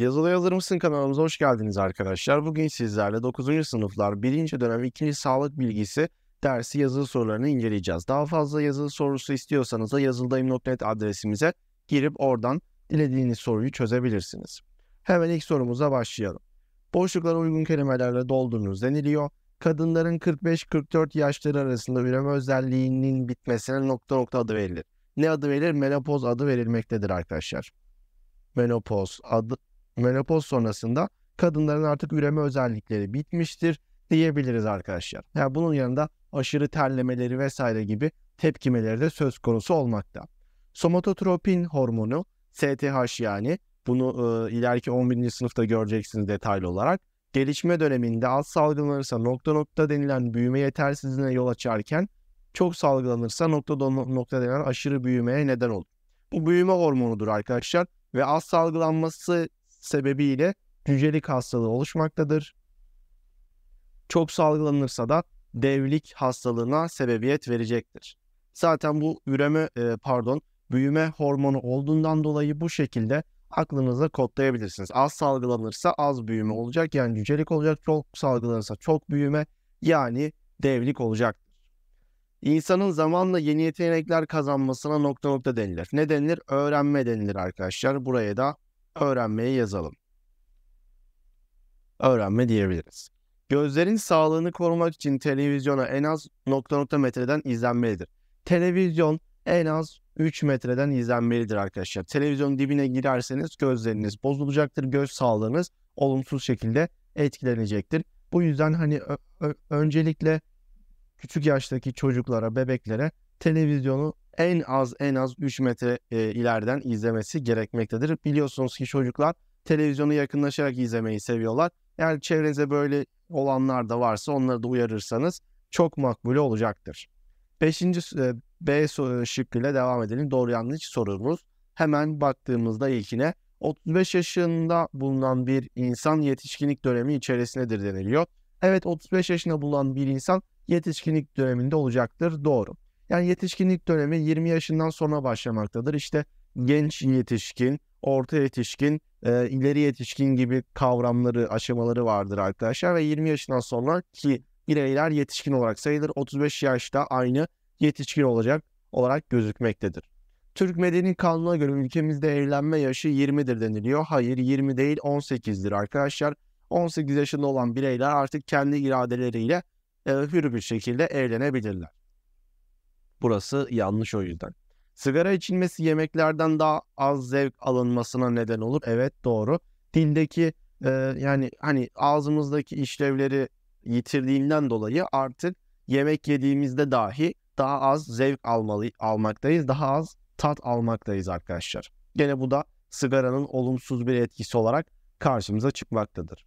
Yazılı Yazır mısın kanalımıza hoş geldiniz arkadaşlar. Bugün sizlerle 9. sınıflar 1. dönem 2. sağlık bilgisi dersi yazılı sorularını inceleyeceğiz. Daha fazla yazılı sorusu istiyorsanız da yazıldayım.net adresimize girip oradan dilediğiniz soruyu çözebilirsiniz. Hemen ilk sorumuza başlayalım. Boşluklara uygun kelimelerle doldurunuz deniliyor. Kadınların 45-44 yaşları arasında üreme özelliğinin bitmesine nokta nokta adı verilir. Ne adı verilir? Menopoz adı verilmektedir arkadaşlar. Menopoz adı menopoz sonrasında kadınların artık üreme özellikleri bitmiştir diyebiliriz arkadaşlar. Yani bunun yanında aşırı terlemeleri vesaire gibi tepkimeleri de söz konusu olmakta. Somatotropin hormonu STH yani bunu e, ileriki 11. sınıfta göreceksiniz detaylı olarak. Gelişme döneminde az salgılanırsa nokta nokta denilen büyüme yetersizliğine yol açarken çok salgılanırsa nokta nokta denilen aşırı büyümeye neden olur. Bu büyüme hormonudur arkadaşlar ve az salgılanması sebebiyle cücelik hastalığı oluşmaktadır. Çok salgılanırsa da devlik hastalığına sebebiyet verecektir. Zaten bu üreme e, pardon büyüme hormonu olduğundan dolayı bu şekilde aklınıza kodlayabilirsiniz. Az salgılanırsa az büyüme olacak yani cücelik olacak. Çok salgılanırsa çok büyüme yani devlik olacaktır. İnsanın zamanla yeni yetenekler kazanmasına nokta nokta denilir. Ne denilir? Öğrenme denilir arkadaşlar. Buraya da öğrenmeye yazalım. Öğrenme diyebiliriz. Gözlerin sağlığını korumak için televizyona en az nokta nokta metreden izlenmelidir. Televizyon en az 3 metreden izlenmelidir arkadaşlar. Televizyonun dibine girerseniz gözleriniz bozulacaktır. Göz sağlığınız olumsuz şekilde etkilenecektir. Bu yüzden hani öncelikle küçük yaştaki çocuklara, bebeklere televizyonu en az en az 3 metre e, ileriden izlemesi gerekmektedir. Biliyorsunuz ki çocuklar televizyonu yakınlaşarak izlemeyi seviyorlar. Eğer çevrenize böyle olanlar da varsa onları da uyarırsanız çok makbul olacaktır. Beşinci e, B e, şıkkıyla devam edelim. Doğru yanlış sorumuz. Hemen baktığımızda ilkine 35 yaşında bulunan bir insan yetişkinlik dönemi içerisindedir deniliyor. Evet 35 yaşında bulunan bir insan yetişkinlik döneminde olacaktır. Doğru. Yani yetişkinlik dönemi 20 yaşından sonra başlamaktadır. İşte genç yetişkin, orta yetişkin, e, ileri yetişkin gibi kavramları, aşamaları vardır arkadaşlar. Ve 20 yaşından sonra ki bireyler yetişkin olarak sayılır. 35 yaşta aynı yetişkin olacak olarak gözükmektedir. Türk Medeni Kanunu'na göre ülkemizde evlenme yaşı 20'dir deniliyor. Hayır 20 değil 18'dir arkadaşlar. 18 yaşında olan bireyler artık kendi iradeleriyle e, hür bir şekilde evlenebilirler. Burası yanlış o yüzden. Sigara içilmesi yemeklerden daha az zevk alınmasına neden olur. Evet doğru. Dildeki e, yani hani ağzımızdaki işlevleri yitirdiğinden dolayı artık yemek yediğimizde dahi daha az zevk almalı, almaktayız. Daha az tat almaktayız arkadaşlar. Gene bu da sigaranın olumsuz bir etkisi olarak karşımıza çıkmaktadır.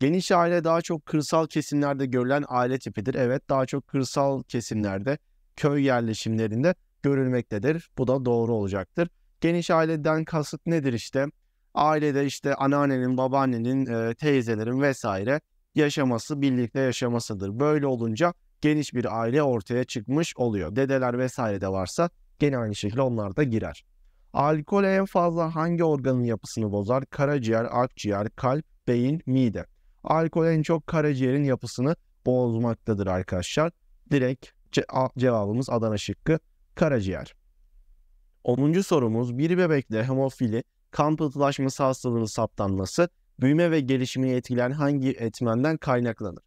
Geniş aile daha çok kırsal kesimlerde görülen aile tipidir. Evet daha çok kırsal kesimlerde köy yerleşimlerinde görülmektedir. Bu da doğru olacaktır. Geniş aileden kasıt nedir işte? Ailede işte anneannenin, babaannenin, e, teyzelerin vesaire yaşaması, birlikte yaşamasıdır. Böyle olunca geniş bir aile ortaya çıkmış oluyor. Dedeler vesaire de varsa gene aynı şekilde onlar da girer. Alkol en fazla hangi organın yapısını bozar? Karaciğer, akciğer, kalp, beyin, mide. Alkol en çok karaciğerin yapısını bozmaktadır arkadaşlar. Direkt Ce- cevabımız Adana şıkkı karaciğer. 10. sorumuz bir bebekte hemofili, kan pıhtılaşması hastalığının saptanması, büyüme ve gelişimini etkileyen hangi etmenden kaynaklanır?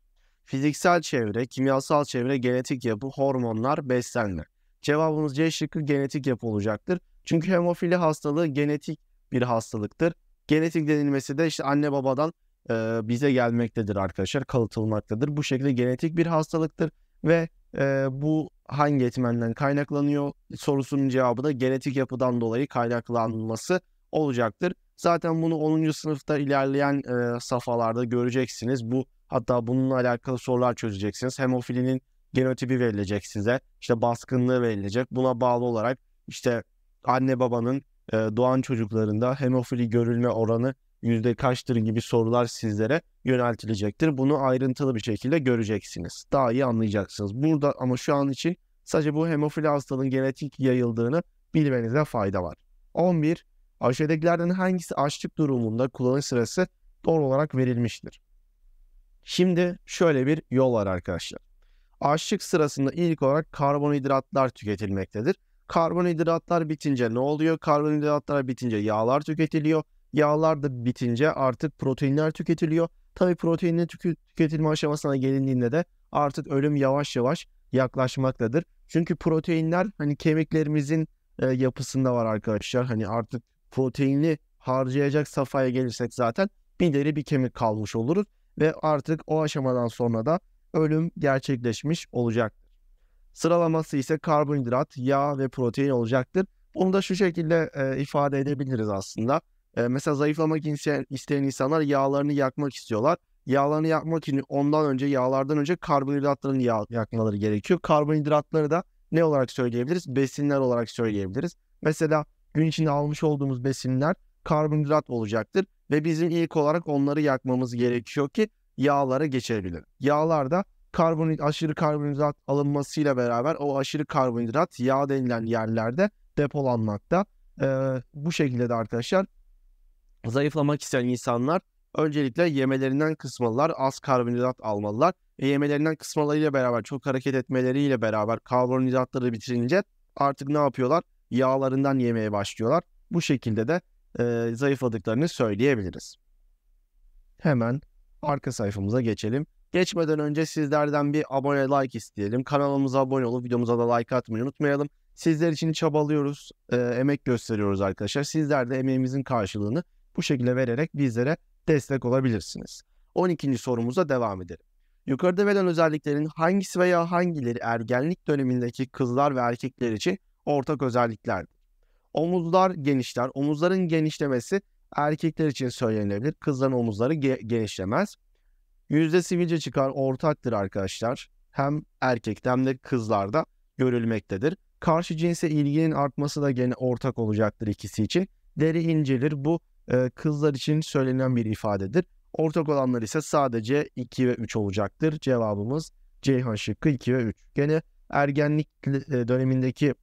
Fiziksel çevre, kimyasal çevre, genetik yapı, hormonlar, beslenme. Cevabımız C şıkkı genetik yapı olacaktır. Çünkü hemofili hastalığı genetik bir hastalıktır. Genetik denilmesi de işte anne babadan e, bize gelmektedir arkadaşlar, kalıtılmaktadır. Bu şekilde genetik bir hastalıktır ve e, bu hangi etmenden kaynaklanıyor sorusunun cevabı da genetik yapıdan dolayı kaynaklanması olacaktır. Zaten bunu 10. sınıfta ilerleyen e, safhalarda göreceksiniz. Bu hatta bununla alakalı sorular çözeceksiniz. Hemofilinin genotipi verilecek size. İşte baskınlığı verilecek. Buna bağlı olarak işte anne babanın e, doğan çocuklarında hemofili görülme oranı yüzde kaçtır gibi sorular sizlere yöneltilecektir. Bunu ayrıntılı bir şekilde göreceksiniz. Daha iyi anlayacaksınız. Burada ama şu an için sadece bu hemofili hastalığın genetik yayıldığını bilmenize fayda var. 11. Aşağıdakilerden hangisi açlık durumunda kullanış sırası doğru olarak verilmiştir? Şimdi şöyle bir yol var arkadaşlar. Açlık sırasında ilk olarak karbonhidratlar tüketilmektedir. Karbonhidratlar bitince ne oluyor? Karbonhidratlar bitince yağlar tüketiliyor. Yağlar da bitince artık proteinler tüketiliyor. Tabii proteinin tüketilme aşamasına gelindiğinde de artık ölüm yavaş yavaş yaklaşmaktadır. Çünkü proteinler hani kemiklerimizin e, yapısında var arkadaşlar. Hani artık proteinli harcayacak safhaya gelirsek zaten bir deri bir kemik kalmış oluruz ve artık o aşamadan sonra da ölüm gerçekleşmiş olacaktır. Sıralaması ise karbonhidrat, yağ ve protein olacaktır. Bunu da şu şekilde e, ifade edebiliriz aslında. E, mesela zayıflamak isteyen, isteyen insanlar yağlarını yakmak istiyorlar. Yağlarını yakmak için ondan önce yağlardan önce karbonhidratlarını yağ, yakmaları gerekiyor. Karbonhidratları da ne olarak söyleyebiliriz? Besinler olarak söyleyebiliriz. Mesela gün içinde almış olduğumuz besinler karbonhidrat olacaktır ve bizim ilk olarak onları yakmamız gerekiyor ki yağlara geçebilir. Yağlar da karbon, aşırı karbonhidrat alınmasıyla beraber o aşırı karbonhidrat yağ denilen yerlerde depolanmakta. Ee, bu şekilde de arkadaşlar zayıflamak isteyen insanlar öncelikle yemelerinden kısmalılar, az karbonhidrat almalılar. E, yemelerinden kısmalarıyla beraber çok hareket etmeleriyle beraber karbonhidratları bitirince artık ne yapıyorlar? Yağlarından yemeye başlıyorlar. Bu şekilde de e, zayıfladıklarını söyleyebiliriz. Hemen arka sayfamıza geçelim. Geçmeden önce sizlerden bir abone like isteyelim. Kanalımıza abone olup videomuza da like atmayı unutmayalım. Sizler için çabalıyoruz, e, emek gösteriyoruz arkadaşlar. Sizler de emeğimizin karşılığını bu şekilde vererek bizlere destek olabilirsiniz. 12. sorumuza devam edelim. Yukarıda verilen özelliklerin hangisi veya hangileri ergenlik dönemindeki kızlar ve erkekler için ortak özelliklerdir? Omuzlar genişler. Omuzların genişlemesi erkekler için söylenebilir. Kızların omuzları ge- genişlemez. Yüzde sivilce çıkar ortaktır arkadaşlar. Hem erkekte hem de kızlarda görülmektedir. Karşı cinse ilginin artması da gene ortak olacaktır ikisi için. Deri incelir. Bu kızlar için söylenen bir ifadedir. Ortak olanlar ise sadece 2 ve 3 olacaktır. Cevabımız Ceyhan şıkkı 2 ve 3. Gene ergenlik e, dönemindeki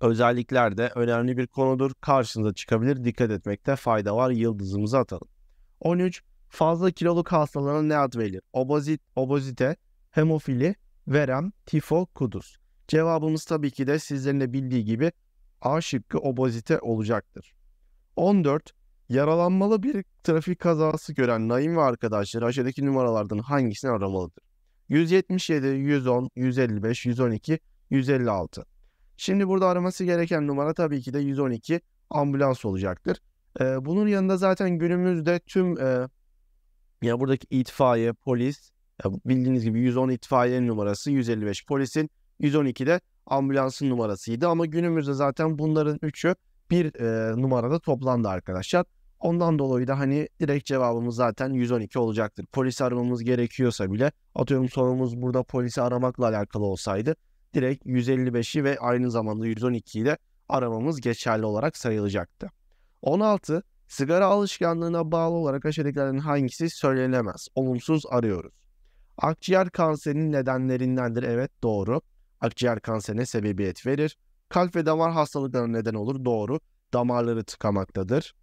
özellikler de önemli bir konudur. Karşınıza çıkabilir. Dikkat etmekte fayda var. Yıldızımızı atalım. 13. Fazla kiloluk hastalarına ne ad verilir? Obozit, obozite, hemofili, verem, tifo, kuduz. Cevabımız tabii ki de sizlerin de bildiği gibi A şıkkı obozite olacaktır. 14. Yaralanmalı bir trafik kazası gören Naim ve arkadaşları aşağıdaki numaralardan hangisini aramalıdır? 177, 110, 155, 112, 156. Şimdi burada araması gereken numara tabii ki de 112 ambulans olacaktır. Ee, bunun yanında zaten günümüzde tüm e, ya buradaki itfaiye, polis ya bildiğiniz gibi 110 itfaiye numarası 155 polisin 112 de ambulansın numarasıydı ama günümüzde zaten bunların üçü bir e, numarada toplandı arkadaşlar. Ondan dolayı da hani direkt cevabımız zaten 112 olacaktır. Polisi aramamız gerekiyorsa bile atıyorum sorumuz burada polisi aramakla alakalı olsaydı direkt 155'i ve aynı zamanda 112'yi de aramamız geçerli olarak sayılacaktı. 16. Sigara alışkanlığına bağlı olarak aşağıdakilerin hangisi söylenemez? Olumsuz arıyoruz. Akciğer kanserinin nedenlerindendir. Evet doğru. Akciğer kanserine sebebiyet verir. Kalp ve damar hastalıklarına neden olur. Doğru. Damarları tıkamaktadır.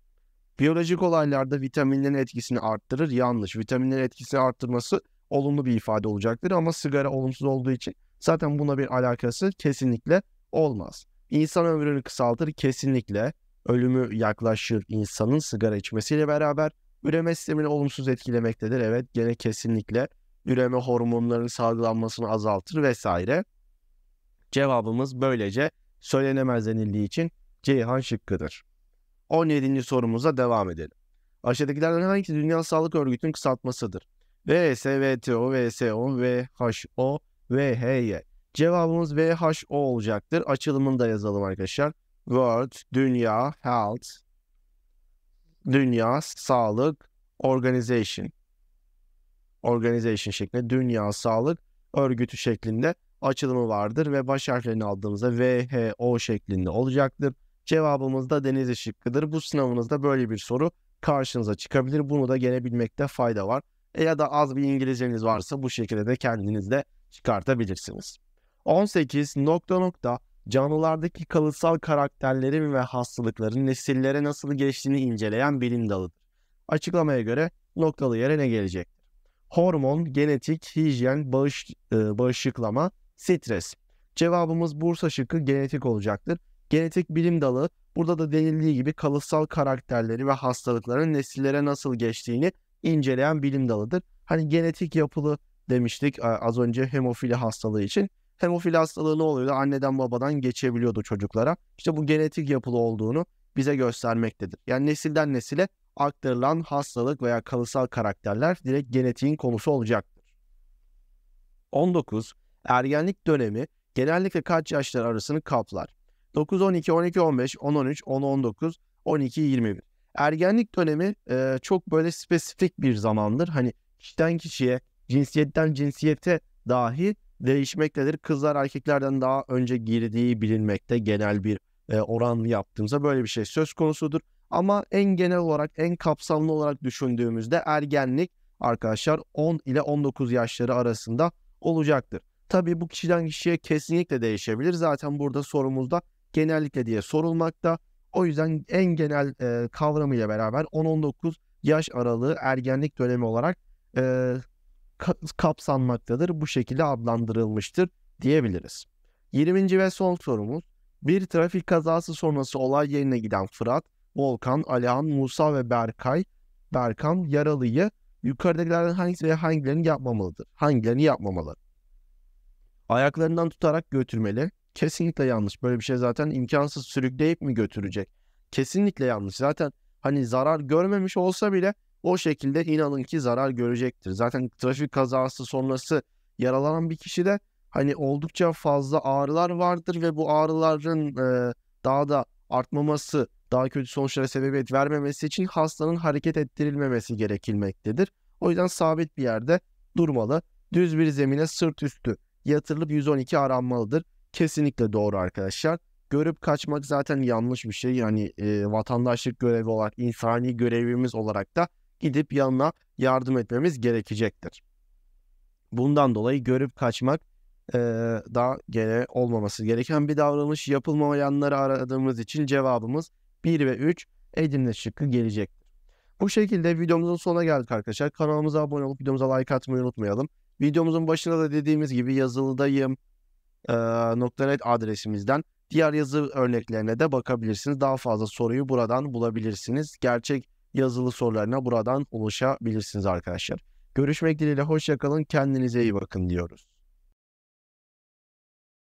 Biyolojik olaylarda vitaminlerin etkisini arttırır. Yanlış. Vitaminlerin etkisini arttırması olumlu bir ifade olacaktır ama sigara olumsuz olduğu için zaten buna bir alakası kesinlikle olmaz. İnsan ömrünü kısaltır kesinlikle. Ölümü yaklaşır insanın sigara içmesiyle beraber. Üreme sistemini olumsuz etkilemektedir. Evet gene kesinlikle üreme hormonlarının salgılanmasını azaltır vesaire. Cevabımız böylece söylenemez denildiği için Ceyhan şıkkıdır. 17. sorumuza devam edelim. Aşağıdakilerden hangisi Dünya Sağlık Örgütü'nün kısaltmasıdır? VSVTO, VSO, VHO, VHY. Cevabımız VHO olacaktır. Açılımını da yazalım arkadaşlar. World, Dünya, Health, Dünya Sağlık Organization. Organization şeklinde Dünya Sağlık Örgütü şeklinde açılımı vardır ve baş harflerini aldığımızda VHO şeklinde olacaktır. Cevabımız da deniz şıkkıdır. Bu sınavınızda böyle bir soru karşınıza çıkabilir. Bunu da gelebilmekte fayda var. E ya da az bir İngilizceniz varsa bu şekilde de kendiniz de çıkartabilirsiniz. 18 nokta nokta canlılardaki kalıtsal karakterlerin ve hastalıkların nesillere nasıl geçtiğini inceleyen bilim dalıdır. Açıklamaya göre noktalı yere ne gelecek? Hormon, genetik, hijyen, bağış, e, bağışıklama, stres. Cevabımız Bursa şıkkı genetik olacaktır. Genetik bilim dalı burada da denildiği gibi kalıtsal karakterleri ve hastalıkların nesillere nasıl geçtiğini inceleyen bilim dalıdır. Hani genetik yapılı demiştik az önce hemofili hastalığı için. Hemofili hastalığı ne oluyordu? Anneden babadan geçebiliyordu çocuklara. İşte bu genetik yapılı olduğunu bize göstermektedir. Yani nesilden nesile aktarılan hastalık veya kalıtsal karakterler direkt genetiğin konusu olacaktır. 19. Ergenlik dönemi genellikle kaç yaşlar arasını kaplar? 9, 12, 12, 15, 10, 13, 10, 19, 12, 21. Ergenlik dönemi e, çok böyle spesifik bir zamandır. Hani kişiden kişiye, cinsiyetten cinsiyete dahi değişmektedir. Kızlar erkeklerden daha önce girdiği bilinmekte genel bir e, oranlı yaptığımızda böyle bir şey söz konusudur. Ama en genel olarak, en kapsamlı olarak düşündüğümüzde ergenlik arkadaşlar 10 ile 19 yaşları arasında olacaktır. Tabii bu kişiden kişiye kesinlikle değişebilir. Zaten burada sorumuzda genellikle diye sorulmakta. O yüzden en genel e, kavramıyla beraber 10-19 yaş aralığı ergenlik dönemi olarak e, kapsanmaktadır. Bu şekilde adlandırılmıştır diyebiliriz. 20. ve son sorumuz. Bir trafik kazası sonrası olay yerine giden Fırat, Volkan, Alihan, Musa ve Berkay, Berkan yaralıyı yukarıdakilerden hangisi ve hangilerini yapmamalıdır? Hangilerini yapmamalı? Ayaklarından tutarak götürmeli, Kesinlikle yanlış. Böyle bir şey zaten imkansız sürükleyip mi götürecek? Kesinlikle yanlış. Zaten hani zarar görmemiş olsa bile o şekilde inanın ki zarar görecektir. Zaten trafik kazası sonrası yaralanan bir kişi de hani oldukça fazla ağrılar vardır ve bu ağrıların e, daha da artmaması, daha kötü sonuçlara sebebiyet vermemesi için hastanın hareket ettirilmemesi gerekilmektedir. O yüzden sabit bir yerde durmalı. Düz bir zemine sırt üstü yatırılıp 112 aranmalıdır kesinlikle doğru arkadaşlar. Görüp kaçmak zaten yanlış bir şey. Yani e, vatandaşlık görevi olarak, insani görevimiz olarak da gidip yanına yardım etmemiz gerekecektir. Bundan dolayı görüp kaçmak e, daha gene olmaması gereken bir davranış. Yapılmayanları aradığımız için cevabımız 1 ve 3 Edirne şıkkı gelecektir. Bu şekilde videomuzun sonuna geldik arkadaşlar. Kanalımıza abone olup videomuza like atmayı unutmayalım. Videomuzun başında da dediğimiz gibi yazılıdayım, e, adresimizden diğer yazı örneklerine de bakabilirsiniz. Daha fazla soruyu buradan bulabilirsiniz. Gerçek yazılı sorularına buradan ulaşabilirsiniz arkadaşlar. Görüşmek dileğiyle hoşçakalın kendinize iyi bakın diyoruz.